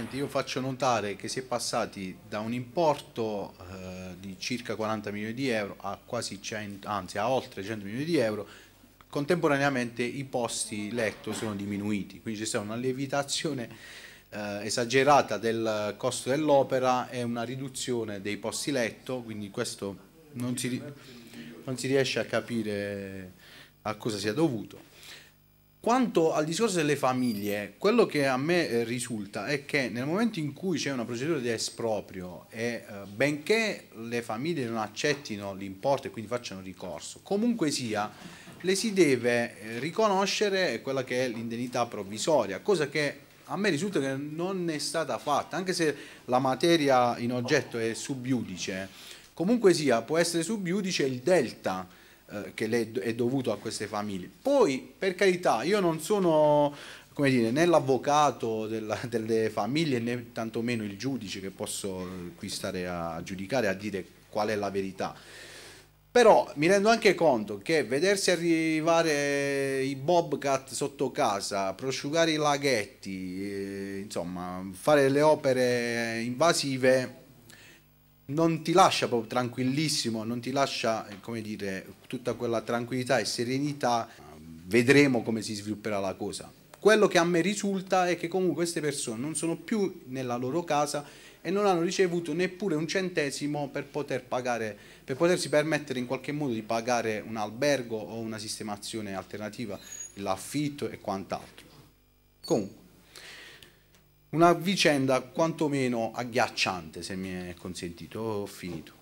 Esattamente, io faccio notare che si è passati da un importo eh, di circa 40 milioni di euro a quasi 100, anzi a oltre 100 milioni di euro, contemporaneamente i posti letto sono diminuiti, quindi c'è stata una lievitazione eh, esagerata del costo dell'opera e una riduzione dei posti letto, quindi questo non si, non si riesce a capire a cosa sia dovuto. Quanto al discorso delle famiglie, quello che a me eh, risulta è che nel momento in cui c'è una procedura di esproprio e eh, benché le famiglie non accettino l'importo e quindi facciano ricorso, comunque sia, le si deve eh, riconoscere quella che è l'indennità provvisoria, cosa che a me risulta che non è stata fatta, anche se la materia in oggetto è subiudice, comunque sia, può essere subiudice il delta eh, che è dovuto a queste famiglie. Poi, per carità, io non sono come dire, né l'avvocato delle famiglie né tantomeno il giudice che posso eh, qui stare a giudicare, a dire qual è la verità. Però mi rendo anche conto che vedersi arrivare i Bobcat sotto casa, prosciugare i laghetti, eh, insomma, fare le opere invasive non ti lascia proprio tranquillissimo, non ti lascia eh, come dire, tutta quella tranquillità e serenità. Vedremo come si svilupperà la cosa. Quello che a me risulta è che comunque queste persone non sono più nella loro casa e non hanno ricevuto neppure un centesimo per, poter pagare, per potersi permettere in qualche modo di pagare un albergo o una sistemazione alternativa, l'affitto e quant'altro. Comunque, una vicenda quantomeno agghiacciante, se mi è consentito. Ho finito.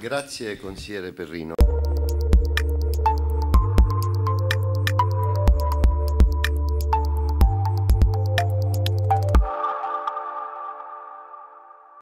Grazie consigliere Perrino.